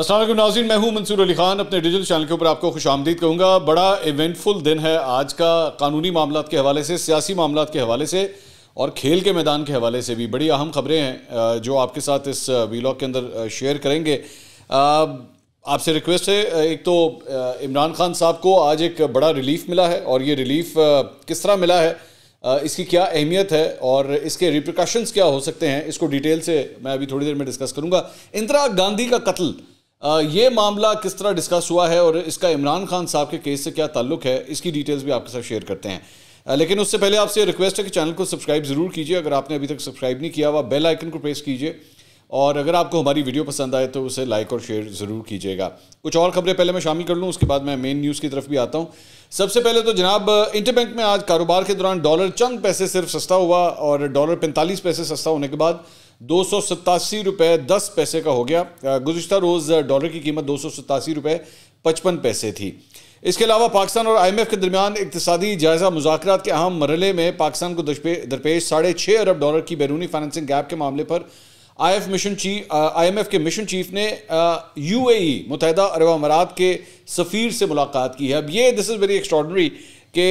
असलम नाजीन मैं हूँ मंसूर अली खान अपने डिजिटल चैनल के ऊपर आपको खुश आमदीद कहूँगा बड़ा इवेंटफुल दिन है आज का कानूनी मामला के हवाले से सियासी मामला के हवाले से और खेल के मैदान के हवाले से भी बड़ी अहम खबरें हैं जो आपके साथ इस वीलॉग के अंदर शेयर करेंगे आपसे रिक्वेस्ट है एक तो इमरान खान साहब को आज एक बड़ा रिलीफ मिला है और ये रिलीफ किस तरह मिला है इसकी क्या अहमियत है और इसके रिप्रिकॉशंस क्या हो सकते हैं इसको डिटेल से मैं अभी थोड़ी देर में डिस्कस करूँगा इंदिरा गांधी का कत्ल ये मामला किस तरह डिस्कस हुआ है और इसका इमरान खान साहब के केस से क्या ताल्लुक है इसकी डिटेल्स भी आपके साथ शेयर करते हैं लेकिन उससे पहले आपसे रिक्वेस्ट है कि चैनल को सब्सक्राइब ज़रूर कीजिए अगर आपने अभी तक सब्सक्राइब नहीं किया हुआ बेल आइकन को प्रेस कीजिए और अगर आपको हमारी वीडियो पसंद आए तो उसे लाइक और शेयर ज़रूर कीजिएगा कुछ और खबरें पहले मैं शामिल कर लूँ उसके बाद मैं मेन न्यूज़ की तरफ भी आता हूँ सबसे पहले तो जनाब इंटरबैंक में आज कारोबार के दौरान डॉलर चंद पैसे सिर्फ सस्ता हुआ और डॉलर पैंतालीस पैसे सस्ता होने के बाद दो सौ सतासी दस पैसे का हो गया गुजशत रोज़ डॉलर की कीमत दो सौ सतासी पचपन पैसे थी इसके अलावा पाकिस्तान और आई एम एफ के दरमियान इकतदी जायजा मुजाकर के अहम मरले में पाकिस्तान को दरपेश साढ़े छः अरब डॉलर की बैरूनी फाइनेंसिंग गैप के मामले पर I F mission chief I M F के मिशन चीफ ने यू ए मुतहद अरब अमारात के सफ़ीर से मुलाकात की है अब ये दिस इज़ वेरी एक्स्ट्रॉडनरी के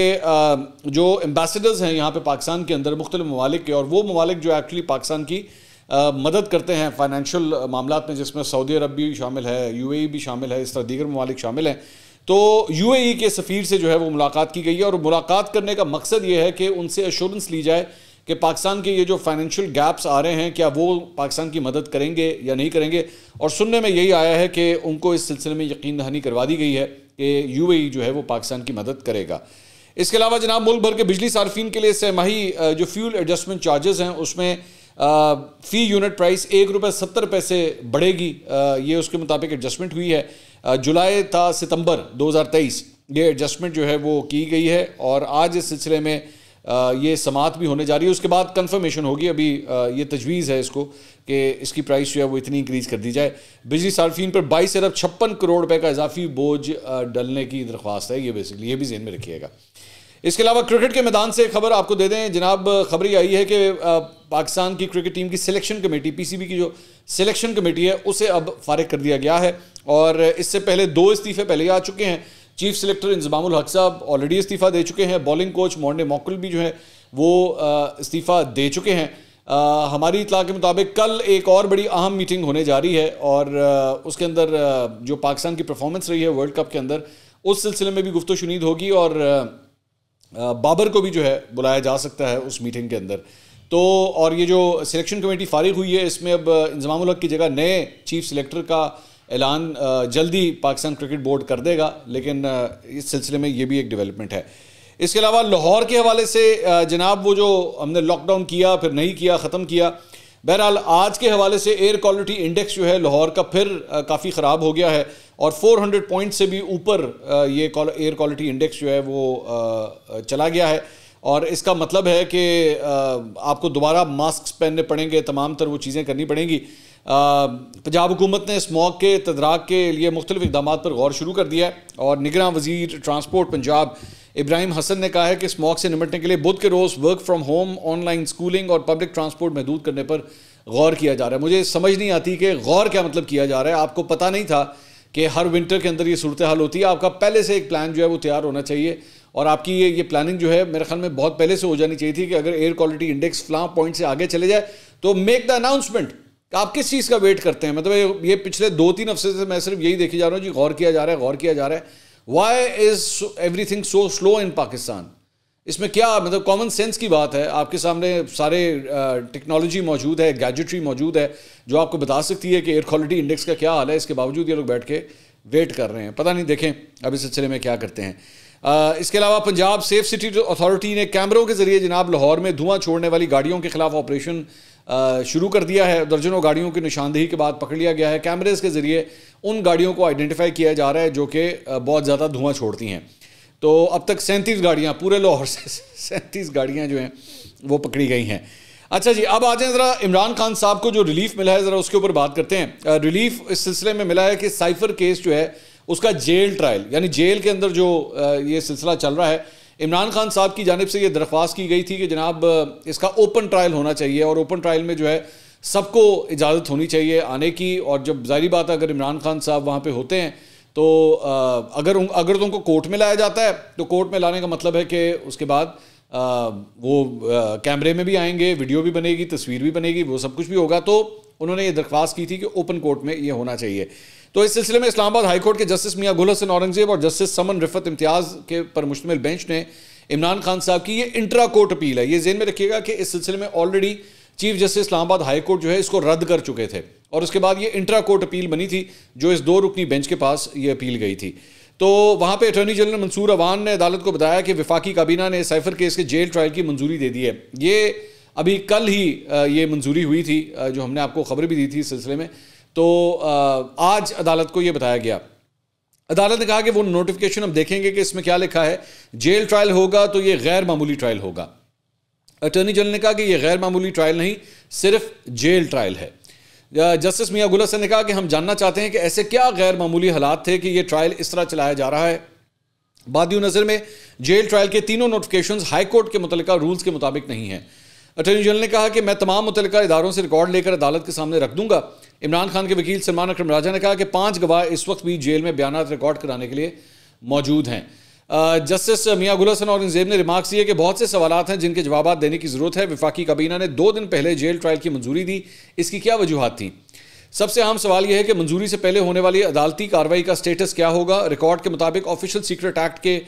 जो एम्बेसडर्स हैं यहाँ पर पाकिस्तान के अंदर मुख्तु ममालिक और वो ममालिक जो एक्चुअली पाकिस्तान की मदद करते हैं फाइनेंशियल मामला में जिसमें सऊदी अरब भी शामिल है यू e भी शामिल है इस तरह दीगर ममालिक शामिल हैं तो यू e के सफ़ीर से जो है वो मुलाकात की गई है और मुलाकात करने का मकसद ये है कि उनसे एश्योरेंस ली जाए कि पाकिस्तान के ये जो फाइनेंशियल गैप्स आ रहे हैं क्या वो पाकिस्तान की मदद करेंगे या नहीं करेंगे और सुनने में यही आया है कि उनको इस सिलसिले में यकीन दहानी करवा दी गई है कि यू e जो है वो पाकिस्तान की मदद करेगा इसके अलावा जनाब मुल्क भर के बिजली सार्फिन के लिए सहमाही जो फ्यूल एडजस्टमेंट चार्जेस हैं उसमें फ़ी यूनिट प्राइस एक रुपये सत्तर पैसे बढ़ेगी ये उसके मुताबिक एडजस्टमेंट हुई है जुलाई था सितंबर 2023 ये एडजस्टमेंट जो है वो की गई है और आज इस सिलसिले में ये समात भी होने जा रही है उसके बाद कंफर्मेशन होगी अभी ये तजवीज़ है इसको कि इसकी प्राइस जो है वो इतनी इंक्रीज़ कर दी जाए बिजली सार्फिन पर बाईस अरब छप्पन करोड़ रुपये का इजाफी बोझ डलने की दरख्वास्त है ये बेसिकली ये भी जहन में रखिएगा इसके अलावा क्रिकेट के मैदान से खबर आपको दे दें जनाब खबर ये आई है कि पाकिस्तान की क्रिकेट टीम की सिलेक्शन कमेटी पीसीबी की जो सिलेक्शन कमेटी है उसे अब फारग कर दिया गया है और इससे पहले दो इस्तीफे पहले ही आ चुके हैं चीफ सिलेक्टर इंजमामुल हक साहब ऑलरेडी इस्तीफ़ा दे चुके हैं बॉलिंग कोच मोन्डे मोकुल भी जो है वो इस्तीफ़ा दे चुके हैं आ, हमारी इतला के मुताबिक कल एक और बड़ी अहम मीटिंग होने जा रही है और उसके अंदर जो पाकिस्तान की परफॉर्मेंस रही है वर्ल्ड कप के अंदर उस सिलसिले में भी गुफ्त शुनीद होगी और बाबर को भी जो है बुलाया जा सकता है उस मीटिंग के अंदर तो और ये जो सिलेक्शन कमेटी फारिग हुई है इसमें अब इंजमाम की जगह नए चीफ सिलेक्टर का ऐलान जल्दी पाकिस्तान क्रिकेट बोर्ड कर देगा लेकिन इस सिलसिले में ये भी एक डेवलपमेंट है इसके अलावा लाहौर के हवाले से जनाब वो जो हमने लॉकडाउन किया फिर नहीं किया ख़त्म किया बहरहाल आज के हवाले से एयर क्वालिटी इंडेक्स जो है लाहौर का फिर काफ़ी ख़राब हो गया है और 400 पॉइंट से भी ऊपर ये एयर क्वालिटी इंडेक्स जो है वो चला गया है और इसका मतलब है कि आपको दोबारा मास्क पहनने पड़ेंगे तमाम तर वो चीज़ें करनी पड़ेंगी पंजाब हुकूमत ने स्मॉग के तदराक के लिए मुख्तलिफ इकदाम पर गौर शुरू कर दिया है और निगरान वजीर ट्रांसपोर्ट पंजाब इब्राहिम हसन ने कहा है कि मौक से निपटने के लिए बुध के रोज़ work from home online schooling और पब्लिक ट्रांसपोर्ट महदूद करने पर गौर किया जा रहा है मुझे समझ नहीं आती कि गौर क्या मतलब किया जा रहा है आपको पता नहीं था कि हर विंटर के अंदर ये सूरत हाल होती है आपका पहले से एक प्लान जो है वो तैयार होना चाहिए और आपकी ये ये प्लानिंग जो है मेरे ख्याल में बहुत पहले से हो जानी चाहिए थी कि अगर एयर क्वालिटी इंडेक्स फ्लां पॉइंट से आगे चले जाए तो मेक द अनाउंसमेंट आप किस चीज़ का वेट करते हैं मतलब ये पिछले दो तीन हफ्ते से मैं सिर्फ यही देखे जा रहा हूँ जी गौर किया जा रहा है गौर किया जा रहा है why is thing so slow in Pakistan इसमें क्या मतलब कॉमन सेंस की बात है आपके सामने सारे टेक्नोलॉजी मौजूद है गैजेटरी मौजूद है जो आपको बता सकती है कि एयर क्वालिटी इंडेक्स का क्या हाल है इसके बावजूद ये लोग बैठ के वेट कर रहे हैं पता नहीं देखें अब इस सिलसिले में क्या करते हैं आ, इसके अलावा पंजाब सेफ सिटी अथॉरिटी ने कैमरों के जरिए जनाब लाहौर में धुआं छोड़ने वाली गाड़ियों के खिलाफ ऑपरेशन शुरू कर दिया है दर्जनों गाड़ियों की निशानदेही के बाद पकड़ लिया गया है कैमरेज के ज़रिए उन गाड़ियों को आइडेंटिफाई किया जा रहा है जो कि बहुत ज़्यादा धुआं छोड़ती हैं तो अब तक सैंतीस गाड़ियाँ पूरे लाहौर से सैंतीस गाड़ियाँ जो हैं वो पकड़ी गई हैं अच्छा जी अब आ जाए ज़रा इमरान खान साहब को जो रिलीफ मिला है ज़रा उसके ऊपर बात करते हैं रिलीफ इस सिलसिले में मिला है कि साइफर केस जो है उसका जेल ट्रायल यानी जेल के अंदर जो ये सिलसिला चल रहा है इमरान खान साहब की जानब से ये दरख्वास्त की गई थी कि जनाब इसका ओपन ट्रायल होना चाहिए और ओपन ट्रायल में जो है सबको इजाज़त होनी चाहिए आने की और जब जाहिर बात है अगर इमरान खान साहब वहाँ पर होते हैं तो अगर उन अगर तो उनको कोर्ट में लाया जाता है तो कोर्ट में लाने का मतलब है कि उसके बाद आ, वो कैमरे में भी आएंगे वीडियो भी बनेगी तस्वीर भी बनेगी वो सब कुछ भी होगा तो उन्होंने ये दरख्वास्त की थी कि ओपन कोर्ट में ये होना चाहिए तो इस सिलसिले में इस्लामाबाद हाईकोर्ट के जस्टिस मियाँ गुल हसन औरंगजेब और जस्टिस समन रिफत इम्तियाज के पर मुश्तमिल बेंच ने इमरान खान साहब की ये इंट्रा कोर्ट अपील है ये जेन में रखिएगा कि इस सिलसिले में already chief justice Islamabad high court जो है इसको रद्द कर चुके थे और उसके बाद ये इंट्रा कोर्ट अपील बनी थी जो इस दो रुकनी बेंच के पास ये अपील गई थी तो वहाँ पे अटॉर्नी जनरल मंसूर अवान ने अदालत को बताया कि विफाकी काबीना ने साइफर केस के जेल ट्रायल की मंजूरी दे दी है ये अभी कल ही ये मंजूरी हुई थी जो हमने आपको खबर भी दी थी इस सिलसिले में तो आज अदालत को यह बताया गया अदालत ने कहा कि वो नोटिफिकेशन हम देखेंगे कि इसमें क्या लिखा है जेल ट्रायल होगा तो ये गैर मामूली ट्रायल होगा अटर्नी जनरल ने कहा कि ये गैर मामूली ट्रायल नहीं सिर्फ जेल ट्रायल है जस्टिस मियाँ गुल ने कहा कि हम जानना चाहते हैं कि ऐसे क्या गैर मामूली हालात थे कि ये ट्रायल इस तरह चलाया जा रहा है बादी नज़र में जेल ट्रायल के तीनों नोटिफिकेशन हाईकोर्ट के मुतल रूल्स के मुताबिक नहीं है अटर्नी जनरल ने कहा कि मैं तमाम मुतल इदारों से रिकॉर्ड लेकर अदालत के सामने रख दूंगा इमरान खान के वकील सलमान अक्रम राजा ने कहा कि पांच गवाह इस वक्त भी जेल में बयान रिकॉर्ड कराने के लिए मौजूद हैं जस्टिस मियाँ गुलहसन और नजेब ने रिमार्क्स दिए कि बहुत से सवाल हैं जिनके जवाब देने की ज़रूरत है विफाकी काबीना ने दो दिन पहले जेल ट्रायल की मंजूरी दी इसकी क्या वजूहत थी सबसे अहम सवाल यह है कि मंजूरी से पहले होने वाली अदालती कार्रवाई का स्टेटस क्या होगा रिकॉर्ड के मुताबिक ऑफिशियल सीक्रेट एक्ट के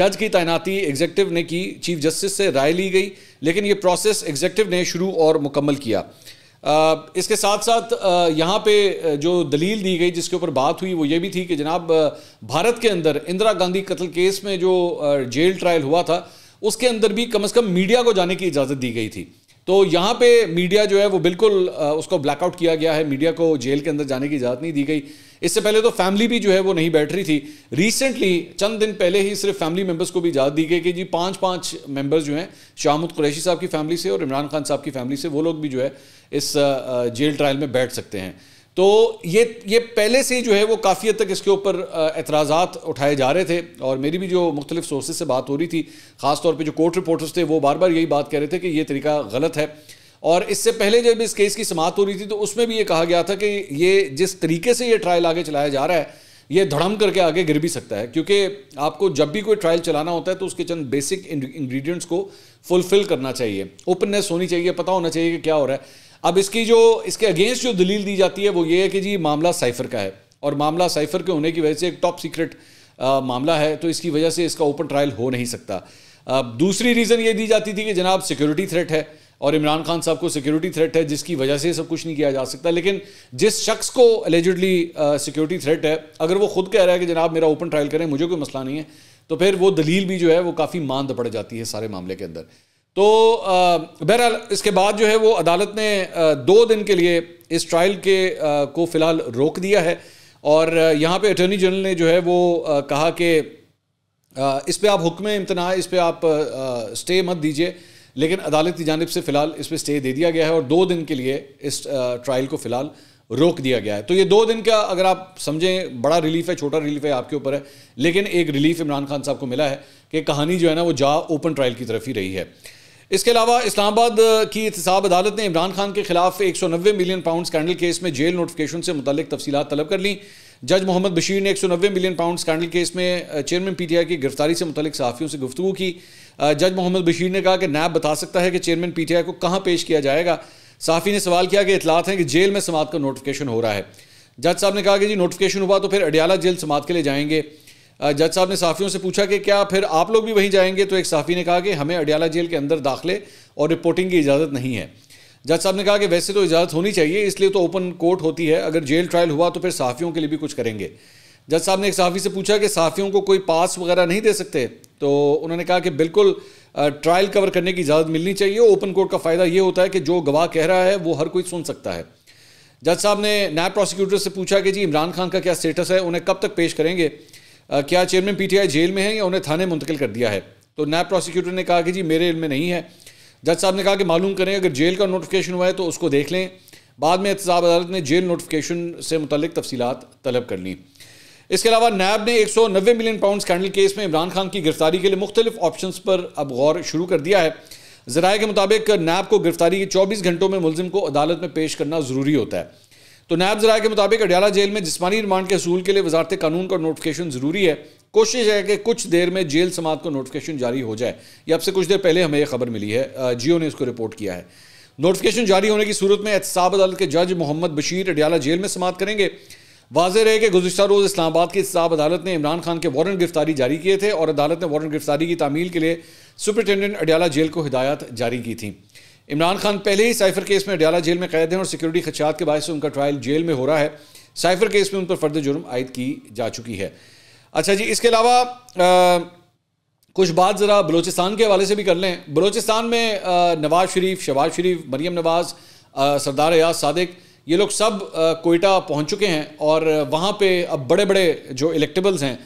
जज की तैनाती एग्जेक्टिव ने की चीफ जस्टिस से राय ली गई लेकिन ये प्रोसेस एग्जेक्टिव ने शुरू और मुकम्मल किया इसके साथ साथ यहाँ पे जो दलील दी गई जिसके ऊपर बात हुई वो ये भी थी कि जनाब भारत के अंदर इंदिरा गांधी कत्ल केस में जो जेल ट्रायल हुआ था उसके अंदर भी कम अज़ कम मीडिया को जाने की इजाज़त दी गई थी तो यहाँ पे मीडिया जो है वो बिल्कुल उसको ब्लैकआउट किया गया है मीडिया को जेल के अंदर जाने की इजाज़त नहीं दी गई इससे पहले तो फैमिली भी जो है वो नहीं बैठ रही थी रिसेंटली चंद दिन पहले ही सिर्फ फैमिली मेंबर्स को भी इजाज़त दी गई कि जी पांच पांच मेंबर्स जो हैं शाहमुद कुरैशी साहब की फैमिली से और इमरान खान साहब की फैमिली से वो लोग भी जो है इस जेल ट्रायल में बैठ सकते हैं तो ये ये पहले से ही जो है वो काफ़ी हद तक इसके ऊपर एतराज़ात उठाए जा रहे थे और मेरी भी जो मुख्तलिफ सोर्सेज से बात हो रही थी ख़ासतौर पर जो कोर्ट रिपोर्टर्स थे वो बार बार यही बात कह रहे थे कि ये तरीका गलत है और इससे पहले जब इस केस की समाप्त हो रही थी तो उसमें भी ये कहा गया था कि ये जिस तरीके से ये ट्रायल आगे चलाया जा रहा है ये धड़म करके आगे गिर भी सकता है क्योंकि आपको जब भी कोई ट्रायल चलाना होता है तो उसके चंद बेसिक इंग्रेडिएंट्स को फुलफिल करना चाहिए ओपननेस होनी चाहिए पता होना चाहिए कि क्या हो रहा है अब इसकी जो इसके अगेंस्ट जो दलील दी जाती है वो ये है कि जी मामला साइफर का है और मामला साइफर के होने की वजह से एक टॉप सीक्रेट मामला है तो इसकी वजह से इसका ओपन ट्रायल हो नहीं सकता दूसरी रीज़न ये दी जाती थी कि जनाब सिक्योरिटी थ्रेट है और इमरान खान साहब को सिक्योरिटी थ्रेट है जिसकी वजह से सब कुछ नहीं किया जा सकता लेकिन जिस शख्स को एलिजिडली सिक्योरिटी थ्रेट है अगर वो खुद कह रहा है कि जनाब मेरा ओपन ट्रायल करें मुझे कोई मसला नहीं है तो फिर वो दलील भी जो है वो काफ़ी मांद पड़ जाती है सारे मामले के अंदर तो बहरहाल इसके बाद जो है वो अदालत ने दो दिन के लिए इस ट्रायल के को फ़िलहाल रोक दिया है और यहाँ पे अटॉर्नी जनरल ने जो है वो कहा कि इस पर आप हुक्म इम्तना इस पर आप स्टे मत दीजिए लेकिन अदालत की जानब से फ़िलहाल इस पर स्टे दे दिया गया है और दो दिन के लिए इस ट्रायल को फ़िलहाल रोक दिया गया है तो ये दो दिन का अगर आप समझें बड़ा रिलीफ है छोटा रिलीफ है आपके ऊपर है लेकिन एक रिलीफ इमरान खान साहब को मिला है कि कहानी जो है ना वो जा ओपन ट्रायल की तरफ ही रही है इसके अलावा इस्लामाबाद की इतसाब अदालत ने इमरान खान के खिलाफ एक सौ नब्बे मिलियन पाउंड स्कैंडल केस में जेल नोटिफिकेशन से मुतल तफसीत तलब कर ली जज मोहम्मद बशीर ने एक सौ नब्बे मिलियन पाउंड स्कैंडल केस में चेयरमैन पीटीआई की गिरफ्तारी से मुतलिक सहाफ़ियों से गुफ्तू की जज मोहम्मद बशीर ने कहा कि नैब बता सकता है कि चेयरमैन पीटीआई को कहाँ पेश किया जाएगा सहाफ़ी ने सवाल किया कि इतलात हैं कि जेल में समात का नोटिफिकेशन हो रहा है जज साहब ने कहा कि जी नोटिफिकेशन हुआ तो फिर अडियाला जेल समात के लिए जाएंगे जज साहब ने साफियों से पूछा कि क्या फिर आप लोग भी वहीं जाएंगे तो एक साफी ने कहा कि हमें अडियाला जेल के अंदर दाखिले और रिपोर्टिंग की इजाज़त नहीं है जज साहब ने कहा कि वैसे तो इजाज़त होनी चाहिए इसलिए तो ओपन कोर्ट होती है अगर जेल ट्रायल हुआ तो फिर सहाफ़ियों के लिए भी कुछ करेंगे जज साहब ने एक सहाफ़ी से पूछा कि सहाफ़ियों को कोई पास वगैरह नहीं दे सकते तो उन्होंने कहा कि बिल्कुल ट्रायल कवर करने की इजाज़त मिलनी चाहिए ओपन कोर्ट का फ़ायदा ये होता है कि जो गवाह कह रहा है वो हर कोई सुन सकता है जज साहब ने नायब प्रोसिक्यूटर से पूछा कि जी इमरान खान का क्या स्टेटस है उन्हें कब तक पेश करेंगे क्या चेयरमैन पीटीआई जेल में है या उन्हें थाने मुंतकिल कर दिया है तो नायब प्रोसिक्यूटर ने कहा कि जी मेरे इल में नहीं है जज साहब ने कहा कि मालूम करें अगर जेल का नोटिफिकेशन हुआ है तो उसको देख लें बाद में एहतसाब अदालत ने जेल नोटिफिकेशन से मुतल तफसीत तलब कर ली इसके अलावा नैब ने एक सौ नब्बे मिलियन पाउंड स्कैंडल केस में इमरान खान की गिरफ्तारी के लिए मुख्तलिफ ऑप्शन पर अब गौर शुरू कर दिया है जराए के मुताबिक नैब को गिरफ्तारी के चौबीस घंटों में मुलिम को अदालत में पेश करना ज़रूरी होता है तो नायब जराये के मुताबिक अडियाला जेल में जिसमानी रिमांड के असूल के लिए वजारत कानून का नोटिफिकेशन ज़रूरी है कोशिश है कि कुछ देर में जेल समात को नोटिफिकेशन जारी हो जाए ये आपसे कुछ देर पहले हमें यह खबर मिली है जियो ने इसको रिपोर्ट किया है नोटिफिकेशन जारी होने की सूरत में एहतसाब अदालत के जज मोहम्मद बशीर अडियाला जेल में समाप्त करेंगे वाजह रहे कि गुजशत रोज़ इस्लामाबाद की एहतसाब अदालत ने इमरान खान के वारंट गिरफ्तारी जारी किए थे और अदालत ने वारंट गिरफ्तारी की तामील के लिए सुप्रिटेंडेंट अडियाला जेल को हिदायत जारी की थी इमरान खान पहले ही साइफर केस में अडियाला जेल में कैद हैं और सिक्योरिटी खदशात के बायस उनका ट्रायल जेल में हो रहा है साइफर केस में उन पर फर्द जुर्म आयद की जा चुकी है अच्छा जी इसके अलावा कुछ बात ज़रा बलोचिस्तान के हवाले से भी कर लें बलोचिस्तान में नवाज शरीफ शबाज शरीफ मरीम नवाज़ सरदार अयाज सादिक ये लोग सब कोयटा पहुँच चुके हैं और वहाँ पर अब बड़े बड़े जो इलेक्टेबल्स हैं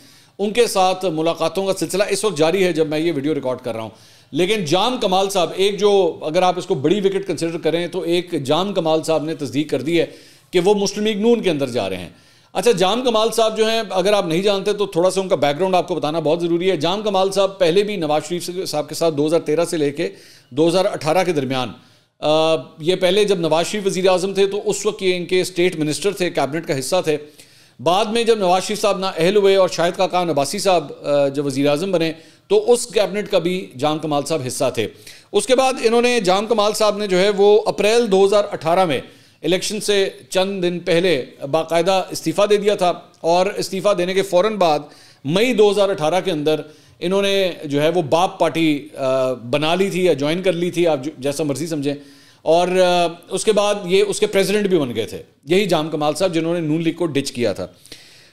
उनके साथ मुलाकातों का सिलसिला इस वक्त जारी है जब मैं ये वीडियो रिकॉर्ड कर रहा हूँ लेकिन जाम कमाल साहब एक जो अगर आप इसको बड़ी विकेट कंसिडर करें तो एक जाम कमाल साहब ने तस्दीक कर दी है कि वो मुस्लिम लीग नून के अंदर जा रहे हैं अच्छा जाम कमाल साहब जो हैं अगर आप नहीं जानते तो थोड़ा सा उनका बैकग्राउंड आपको बताना बहुत ज़रूरी है जाम कमाल साहब पहले भी नवाज शरीफ साहब के साथ 2013 से लेके 2018 के दरमियान ये पहले जब नवाज शरीफ वज़ी अजम थे तो उस वक्त ये इनके स्टेट मिनिस्टर थे कैबिनेट का हिस्सा थे बाद में जब नवाज शरीफ साहब ना अहल हुए और शाहिद का कान अब्बासी साहब जब वज़ी अजम बने तो उस कैबिनेट का भी जाम कमाल साहब हिस्सा थे उसके बाद इन्होंने जाम कमाल साहब ने जो है वो अप्रैल 2018 में इलेक्शन से चंद दिन पहले बाकायदा इस्तीफ़ा दे दिया था और इस्तीफ़ा देने के फ़ौर बाद मई 2018 के अंदर इन्होंने जो है वो बाप पार्टी बना ली थी या ज्वाइन कर ली थी आप जैसा मर्जी समझें और उसके बाद ये उसके प्रेसिडेंट भी बन गए थे यही जाम कमाल साहब जिन्होंने नून लीग को डिच किया था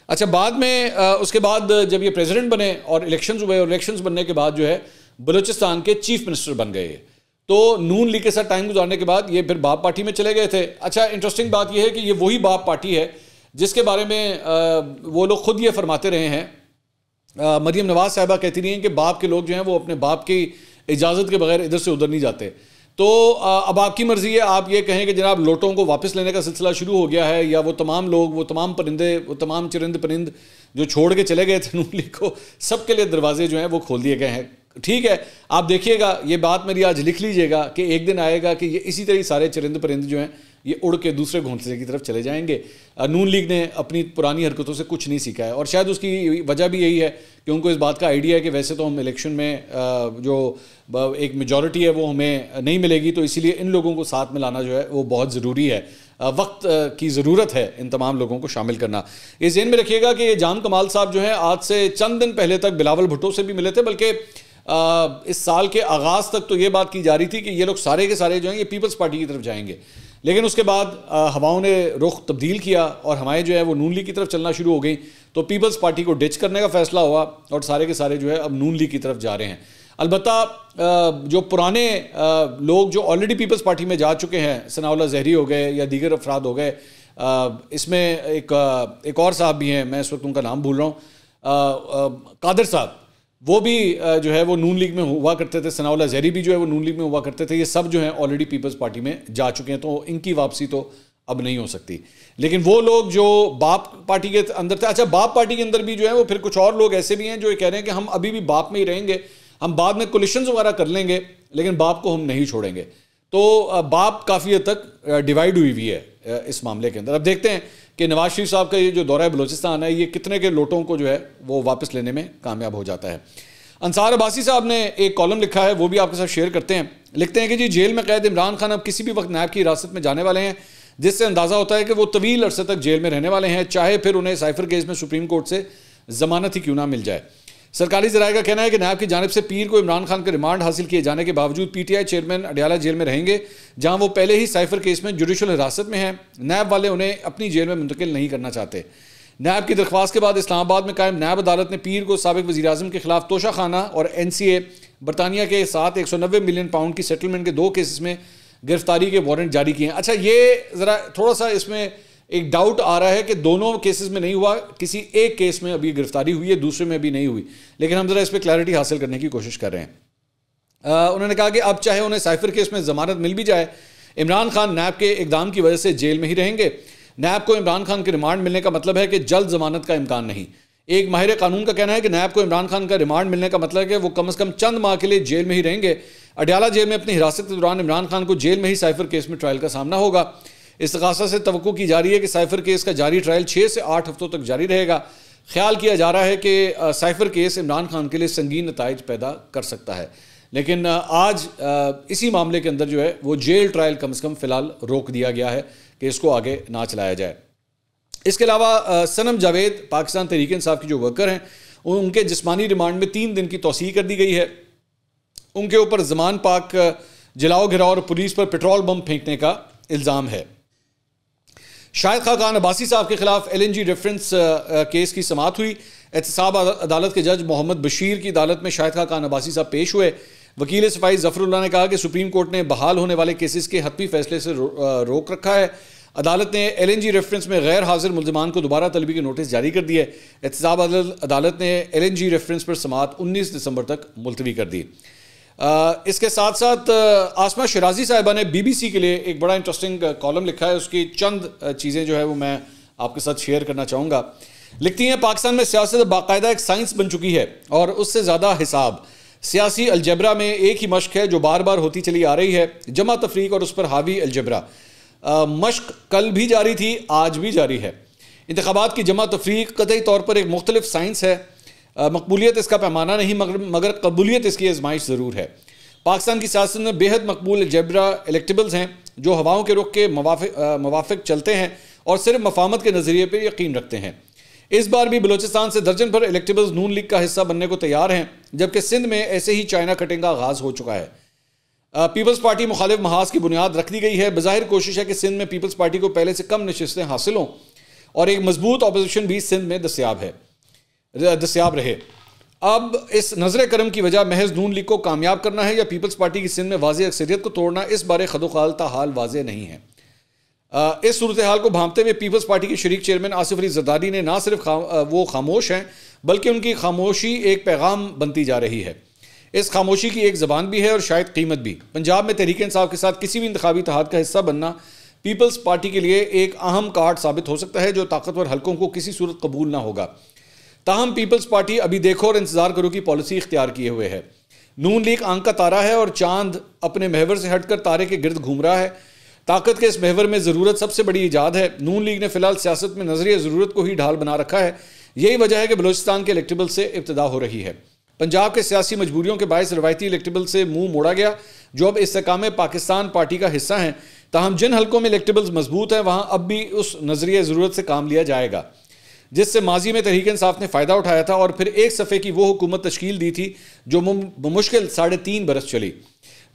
अच्छा बाद में उसके बाद जब ये प्रेसिडेंट बने और इलेक्शंस हुए और इलेक्शंस बनने के बाद जो है बलूचिस्तान के चीफ मिनिस्टर बन गए तो नून लीग के साथ टाइम गुजारने के बाद ये फिर बाप पार्टी में चले गए थे अच्छा इंटरेस्टिंग बात यह है कि ये वही बाप पार्टी है जिसके बारे में वो लोग खुद ये फरमाते रहे हैं मरीम नवाज साहबा कहती रही हैं कि बाप के लोग जो हैं वो अपने बाप की इजाज़त के बगैर इधर से उधर नहीं जाते तो अब आपकी मर्ज़ी है आप ये कहें कि जनाब लोटों को वापस लेने का सिलसिला शुरू हो गया है या वो तमाम लोग वो तमाम परिंदे वो तमाम चरिंद परिंद जो छोड़ के चले गए थे नून लीग को सब के लिए दरवाजे जो हैं वो खोल दिए गए हैं ठीक है आप देखिएगा ये बात मेरी आज लिख लीजिएगा कि एक दिन आएगा कि ये इसी तरह सारे चरिंद परिंद जो हैं ये उड़ के दूसरे घोंसले की तरफ चले जाएंगे नून लीग ने अपनी पुरानी हरकतों से कुछ नहीं सीखा है और शायद उसकी वजह भी यही है कि उनको इस बात का आइडिया है कि वैसे तो हम इलेक्शन में जो एक मेजॉरिटी है वो हमें नहीं मिलेगी तो इसीलिए इन लोगों को साथ में लाना जो है वो बहुत ज़रूरी है वक्त की ज़रूरत है इन तमाम लोगों को शामिल करना ये जेन में रखिएगा कि ये जाम कमाल साहब जो है आज से चंद दिन पहले तक बिलावल भुट्टो से भी मिले थे बल्कि इस साल के आगाज़ तक तो ये बात की जा रही थी कि ये लोग सारे के सारे जो हैं ये पीपल्स पार्टी की तरफ जाएंगे लेकिन उसके बाद हवाओं ने रुख तब्दील किया और हवाएं जो है वो नून लीग की तरफ चलना शुरू हो गई तो पीपल्स पार्टी को डिच करने का फैसला हुआ और सारे के सारे जो है अब नून लीग की तरफ जा रहे हैं अलबत् जो पुराने लोग जो ऑलरेडी पीपल्स पार्टी में जा चुके हैं सनाउल्ला जहरी हो गए या दीगर अफराद हो गए इसमें एक एक और साहब भी हैं मैं इस वक्त उनका नाम भूल रहा हूँ कादर साहब वो भी जो है वो नून लीग में हुआ करते थे सनाउल्ला जहरी भी जो है वो नून लीग में हुआ करते थे ये सब जो है ऑलरेडी पीपल्स पार्टी में जा चुके हैं तो इनकी वापसी तो अब नहीं हो सकती लेकिन वो लोग जो बाप पार्टी के अंदर थे अच्छा बाप पार्टी के अंदर भी जो है वो फिर कुछ और लोग ऐसे भी हैं जो ये कह रहे हैं कि हम अभी भी बाप में ही रहेंगे हम बाद में कोलिशन वगैरह कर लेंगे लेकिन बाप को हम नहीं छोड़ेंगे तो बाप काफ़ी हद तक डिवाइड हुई हुई है इस मामले के अंदर अब देखते हैं कि नवाज शरीफ साहब का ये जो दौरा बलोचिस्तान है ये कितने के लोटों को जो है वो वापस लेने में कामयाब हो जाता है अंसार अब्बासी साहब ने एक कॉलम लिखा है वो भी आपके साथ शेयर करते हैं लिखते हैं कि जी जेल में कैद इमरान खान अब किसी भी वक्त नायब की हिरासत में जाने वाले हैं जिससे अंदाज़ा होता है कि वो तवील अरसे तक जेल में रहने वाले हैं चाहे फिर उन्हें साइफर केस में सुप्रीम कोर्ट से ज़मानत ही क्यों ना मिल जाए सरकारी जराये का कहना है कि नायब की जानब से पीर को इमरान खान का रिमांड हासिल किए जाने के बावजूद पीटीआई चेयरमैन अडियाला जेल में रहेंगे जहां वो पहले ही साइफर केस में जुडिशल हिरासत में हैं नायब वाले उन्हें अपनी जेल में मुंतकिल नहीं करना चाहते नायब की दरख्वास्त के बाद इस्लामाबाद में कायम नायब अदालत ने पीर को सबक वजी अजम के खिलाफ तोशा खाना और एन सी ए बरतानिया के साथ एक सौ नब्बे मिलियन पाउंड की सेटलमेंट के दो केसेस में गिरफ्तारी के वारंट जारी किए हैं अच्छा ये ज़रा थोड़ा सा इसमें एक डाउट आ रहा है कि दोनों केसेस में नहीं हुआ किसी एक केस में अभी गिरफ्तारी हुई है दूसरे में भी नहीं हुई लेकिन हम जरा इस पर क्लैरिटी हासिल करने की कोशिश कर रहे हैं उन्होंने कहा कि अब चाहे उन्हें साइफर केस में जमानत मिल भी जाए इमरान खान नैब के इकदाम की वजह से जेल में ही रहेंगे नैब को इमरान खान की रिमांड मिलने का मतलब है कि जल्द जमानत का इम्कान नहीं एक माहिर कानून का कहना है कि नैब को इमरान खान का रिमांड मिलने का मतलब है कि वो कम अज़ कम चंद माह के लिए जेल में ही रहेंगे अडयाला जेल में अपनी हिरासत के दौरान इमरान खान को जेल में ही साइफर केस में ट्रायल का सामना होगा इस्तगासा से तो की जा रही है कि साइफर केस का जारी ट्रायल छः से आठ हफ्तों तक जारी रहेगा ख्याल किया जा रहा है कि साइफर केस इमरान खान के लिए संगीन नतज पैदा कर सकता है लेकिन आज इसी मामले के अंदर जो है वो जेल ट्रायल कम से कम फिलहाल रोक दिया गया है कि इसको आगे ना चलाया जाए इसके अलावा सनम जावेद पाकिस्तान तहरीक इंसाफ की जो वर्कर हैं उनके जिस्मानी रिमांड में तीन दिन की तोसी कर दी गई है उनके ऊपर जमान पाक जलाओ घिराव और पुलिस पर पेट्रोल बम फेंकने का इल्ज़ाम है शाहिद खाकान अब्बासी साहब के खिलाफ L N G reference case की समात हुई एहतसाब अदालत के जज मोहम्मद बशीर की अदालत में शाहिद खाकान अब्बासी साहब पेश हुए वकील सफाई जफरुल्ला ने कहा कि सुप्रीम कोर्ट ने बहाल होने वाले केसेस के हतमी फैसले से रो, uh, रोक रखा है अदालत ने एल एन जी रेफरेंस में गैर हाजिर मुलजमान को दोबारा तलबी के नोटिस जारी कर दिए एहतसाब अदालत ने एल एन जी रेफरेंस पर समात उन्नीस दिसंबर तक मुलतवी कर दी इसके साथ साथ आसमा शराजी साहिबा ने बीबीसी के लिए एक बड़ा इंटरेस्टिंग कॉलम लिखा है उसकी चंद चीज़ें जो है वो मैं आपके साथ शेयर करना चाहूँगा लिखती हैं पाकिस्तान में सियासत बाकायदा एक साइंस बन चुकी है और उससे ज़्यादा हिसाब सियासी अलजबरा में एक ही मश्क है जो बार बार होती चली आ रही है जमा तफरीक और उस पर हावी अलजबरा मश्क कल भी जारी थी आज भी जारी है इंतबात की जमा तफरीक कतई तौर पर एक मुख्तलिफ साइंस है मकबूलियत इसका पैमाना नहीं मगर मगर कबूलियत इसकी आजमाइश ज़रूर है पाकिस्तान की सियासत में बेहद मकबूल जबरा इलेक्टेबल्स हैं जो हवाओं के रुख के मवाफ मवाफिक चलते हैं और सिर्फ मफामत के नज़रिए पर यकीन रखते हैं इस बार भी बलोचिस्तान से दर्जन भर इलेक्टेबल्स नून लीग का हिस्सा बनने को तैयार हैं जबकि सिंध में ऐसे ही चाइना कटिंग का आगाज़ हो चुका है पीपल्स पार्टी मुखालिफ महाज की बुनियाद रख दी गई है बज़ाहिर कोशिश है कि सिंध में पीपल्स पार्टी को पहले से कम नशस्तें हासिल हों और एक मजबूत अपोजिशन भी सिंध में दस्याब है दस्याब रहे अब इस नज़र करम की वजह महज नून लीग को कामयाब करना है या पीपल्स पार्टी की सिंध में वाज अक्सरियत को तोड़ना इस बारे खदोखाल हाल वाज नहीं है इस सूरत हाल को भांपते हुए पीपल्स पार्टी के शरीक चेयरमैन आसिफ अली जरदारी ने ना सिर्फ खा, वो खामोश हैं बल्कि उनकी खामोशी एक पैगाम बनती जा रही है इस खामोशी की एक जबान भी है और शायद कीमत भी पंजाब में तहरीक इंसाफ के साथ किसी भी इंतवी तहत का हिस्सा बनना पीपल्स पार्टी के लिए एक अहम कार्ड साबित हो सकता है जो ताकतवर हलकों को किसी सूरत कबूल ना होगा ताहम पीपल्स पार्टी अभी देखो और इंतजार करो की पॉलिसी इख्तियार किए हुए है नून लीग आंख का तारा है और चांद अपने महवर से हटकर तारे के गिर्द घूम रहा है ताकत के इस महवर में ज़रूरत सबसे बड़ी ईजाद है नून लीग ने फिलहाल सियासत में नजरिए ज़रूरत को ही ढाल बना रखा है यही वजह है कि बलोचिस्तान के इलेक्टेबल से इब्तदा हो रही है पंजाब के सियासी मजबूरियों के बायस रवायती इलेक्टिबल से मुंह मोड़ा गया जो अब इस सकाम पाकिस्तान पार्टी का हिस्सा हैं तहम जिन हल्कों में इलेक्टेबल्स मजबूत हैं वहाँ अब भी उस नजरिए ज़रूरत से काम लिया जाएगा जिससे माजी में तहरीक इंसाफ ने फ़ायदा उठाया था और फिर एक सफ़े की वो हुकूमत तश्कील दी थी जो मुश्किल साढ़े तीन बरस चली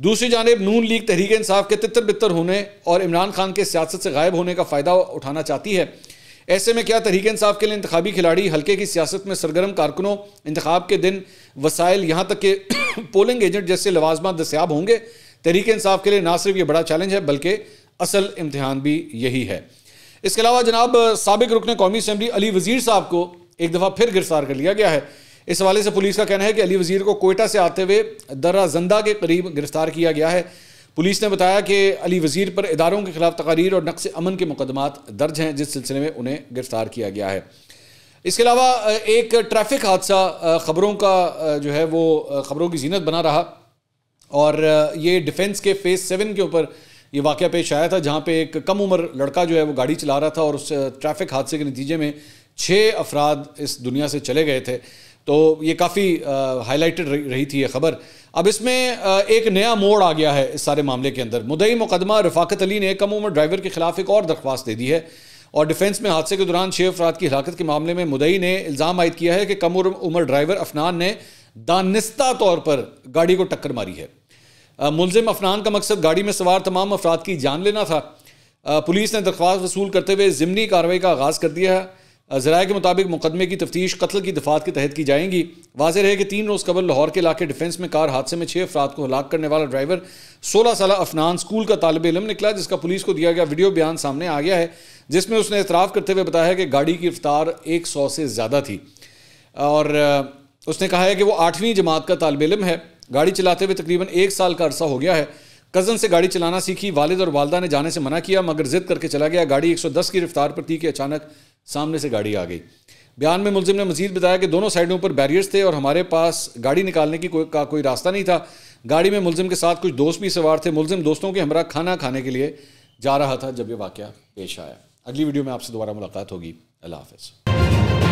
दूसरी जानब नून लीग तहरीक इंसाफ के तितर बितर होने और इमरान खान के सियासत से गायब होने का फ़ायदा उठाना चाहती है ऐसे में क्या तहरीक इंसाफ के लिए इंतबी खिलाड़ी हल्के की सियासत में सरगर्म कारकुनों इंतब के दिन वसाइल यहाँ तक के पोलिंग एजेंट जैसे लवाजमा दस्याब होंगे तहरीक इंसाफ के लिए ना सिर्फ ये बड़ा चैलेंज है बल्कि असल इम्तहान भी यही है इसके अलावा जनाब सबक रुकने कौमी असम्बली अली वज़ीर साहब को एक दफ़ा फिर गिरफ्तार कर लिया गया है इस हवाले से पुलिस का कहना है कि अली वज़ीर को कोयटा से आते हुए दर्रा जंदा के करीब गिरफ्तार किया गया है पुलिस ने बताया कि अली वज़ीर पर इदारों के खिलाफ तकारीर और नक्श अमन के मुकदमात दर्ज हैं जिस सिलसिले में उन्हें गिरफ़्तार किया गया है इसके अलावा एक ट्रैफिक हादसा ख़बरों का जो है वो ख़बरों की जीनत बना रहा और ये डिफेंस के फेज़ सेवन के ऊपर ये वाक़ पेश आया था जहाँ पे एक कम उम्र लड़का जो है वो गाड़ी चला रहा था और उस ट्रैफिक हादसे के नतीजे में छः अफराद इस दुनिया से चले गए थे तो ये काफ़ी हाईलाइटेड रही थी ये खबर अब इसमें एक नया मोड़ आ गया है इस सारे मामले के अंदर मुदई मुकदमा रफाकत अली ने कम उम्र ड्राइवर के खिलाफ एक और दरख्वास्त दे दी है और डिफेंस में हादसे के दौरान छः अफराद की हिलात के मामले में मुदई ने इल्ज़ाम आयद किया है कि कम उम्र ड्राइवर अफनान ने दानिस्ता तौर पर गाड़ी को टक्कर मारी है मुलजिम अफनान का मकसद गाड़ी में सवार तमाम अफराद की जान लेना था पुलिस ने दरख्वास वसूल करते हुए ज़मनी कार्रवाई का आगाज़ कर दिया है ज़राए के मुताबिक मुकदमे की तफ्तीश कत्ल की दफात के तहत की जाएंगी वाज है कि तीन रोज़ कबल लाहौर के इलाके डिफेंस में कार हादसे में छः अफराद को हलाक करने वाला ड्राइवर सोलह साल अफनान स्कूल का तालब इलम निकला जिसका पुलिस को दिया गया वीडियो बयान सामने आ गया है जिसमें उसने इतराफ़ करते हुए बताया कि गाड़ी की रफ्तार एक सौ से ज़्यादा थी और उसने कहा है कि वो आठवीं जमात का तालब इलम है गाड़ी चलाते हुए तकरीबन एक साल का अरसा हो गया है कज़न से गाड़ी चलाना सीखी वालिद और वालदा ने जाने से मना किया मगर ज़िद करके चला गया गाड़ी 110 की रफ्तार पर थी कि अचानक सामने से गाड़ी आ गई बयान में मुलजिम ने मजीद बताया कि दोनों साइडों पर बैरियर्स थे और हमारे पास गाड़ी निकालने की कोई का कोई रास्ता नहीं था गाड़ी में मुलजिम के साथ कुछ दोस्त भी सवार थे मुलजिम दोस्तों के हमरा खाना खाने के लिए जा रहा था जब यह वाक़ पेश आया अगली वीडियो में आपसे दोबारा मुलाकात होगी अल्लाह हाफ